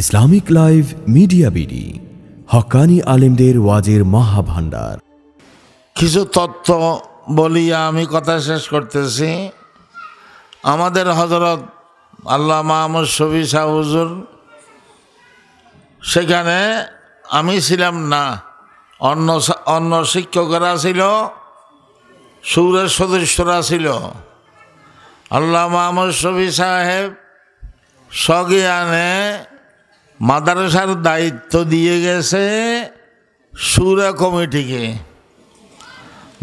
Islamic live media BD হকানি আলেমদের ওয়াজের মহাভান্ডার কিছু তত্ত্ব বলিয়া আমি কথা শেষ করতেছি আমাদের হজরত আল্লাহ মাহমুদ শফি হুজুর সেখানে আমি ছিলাম না অন্য অন্য শিক্ষকেরা ছিল সুরের সদস্যরা ছিল আল্লাহ মাহমুদ শফি সাহেব সগিয়ানে মাদ্রাসার দায়িত্ব দিয়ে গেছে সুরা কমিটিকে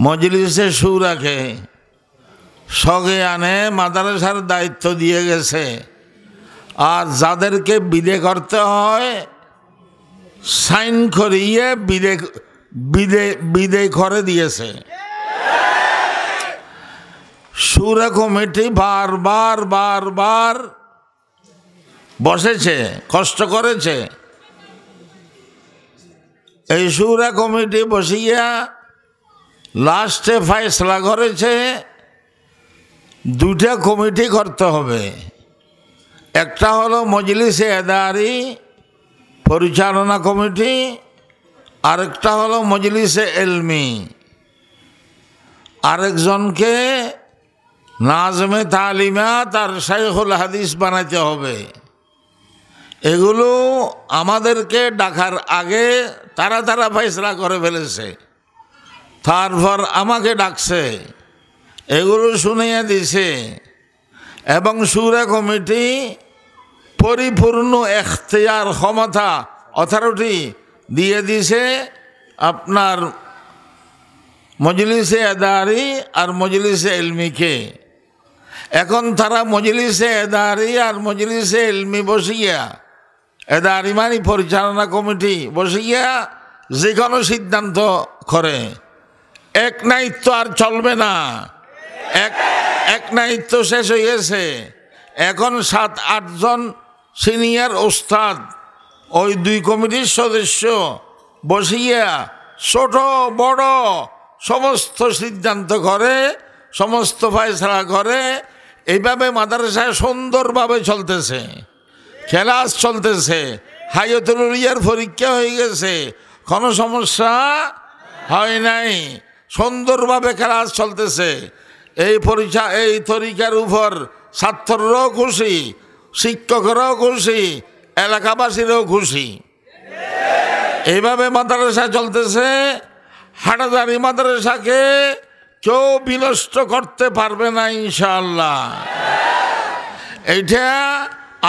মজলিসে সুরাকে সগে আনে মাদ্রাসার দায়িত্ব দিয়ে গেছে আর যাদেরকে বিদে করতে হয় সাইন করিয়ে বিদে বিদে বিদে করে দিয়েছে সুরা কমিটি বারবার বারবার বসেছে কষ্ট করেছে এই সুরা কমিটি বসিয়া লাস্টে ফাইসলা করেছে দুটা কমিটি করতে হবে একটা হলো মজলিসে এদারি পরিচালনা কমিটি আরেকটা হলো মজলিসে এলমি আরেকজনকে নাজমে তালিমা তার শাইখুল হাদিস বানাতে হবে এগুলো আমাদেরকে ডাকার আগে তারা তারা ফেসলা করে ফেলেছে তারপর আমাকে ডাকছে এগুলো শুনিয়ে দিছে এবং সুরে কমিটি পরিপূর্ণ এখতিয়ার ক্ষমতা অথরিটি দিয়ে দিছে আপনার মজলিসে এদারি আর মজলিসে এলমিকে এখন তারা মজলিসে এদারি আর মজলিসে এলমি বসিয়া আরিমানি পরিচালনা কমিটি গিয়া যে কোনো সিদ্ধান্ত করে এক নায়িত্ব আর চলবে না এক এক নায়িত্ব শেষ হয়েছে এখন সাত আটজন সিনিয়র ওস্তাদ ওই দুই কমিটির সদস্য বসিয়া ছোট বড় সমস্ত সিদ্ধান্ত করে সমস্ত ফায়সলা করে এইভাবে মাদ্রাসায় সুন্দরভাবে চলতেছে খেলা চলতেছে হাইয়তুলিয়ার পরীক্ষা হয়ে গেছে কোনো সমস্যা হয় নাই সুন্দরভাবে খেলা চলতেছে এই পরীক্ষা এই তরিকার উপর ছাত্ররাও খুশি শিক্ষকরাও খুশি এলাকাবাসীরাও খুশি এইভাবে মাদ্রাসা চলতেছে হাটাদারি মাদ্রাসাকে কেউ বিনষ্ট করতে পারবে না ইনশাল্লাহ এইটা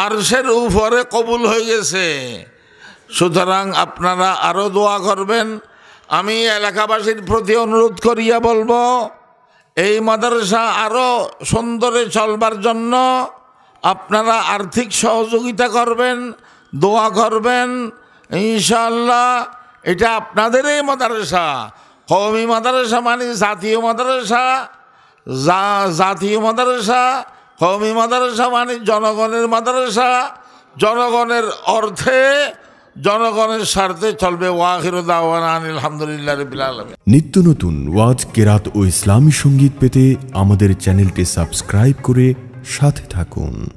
আরশের উপরে কবুল হয়ে গেছে সুতরাং আপনারা আরও দোয়া করবেন আমি এলাকাবাসীর প্রতি অনুরোধ করিয়া বলবো এই মাদ্রাসা আরও সুন্দরে চলবার জন্য আপনারা আর্থিক সহযোগিতা করবেন দোয়া করবেন ইনশাল্লাহ এটা আপনাদেরই মাদ্রাসা কৌমি মাদ্রাসা মানে জাতীয় মাদ্রাসা জাতীয় মাদ্রাসা কমি মাদ্রাসা মানে জনগণের মাদ্রাসা জনগণের অর্থে জনগণের স্বার্থে চলবে ওয়াহির আলহামদুলিল্লাহ নিত্য নতুন ওয়াজ কেরাত ও ইসলামী সঙ্গীত পেতে আমাদের চ্যানেলটি সাবস্ক্রাইব করে সাথে থাকুন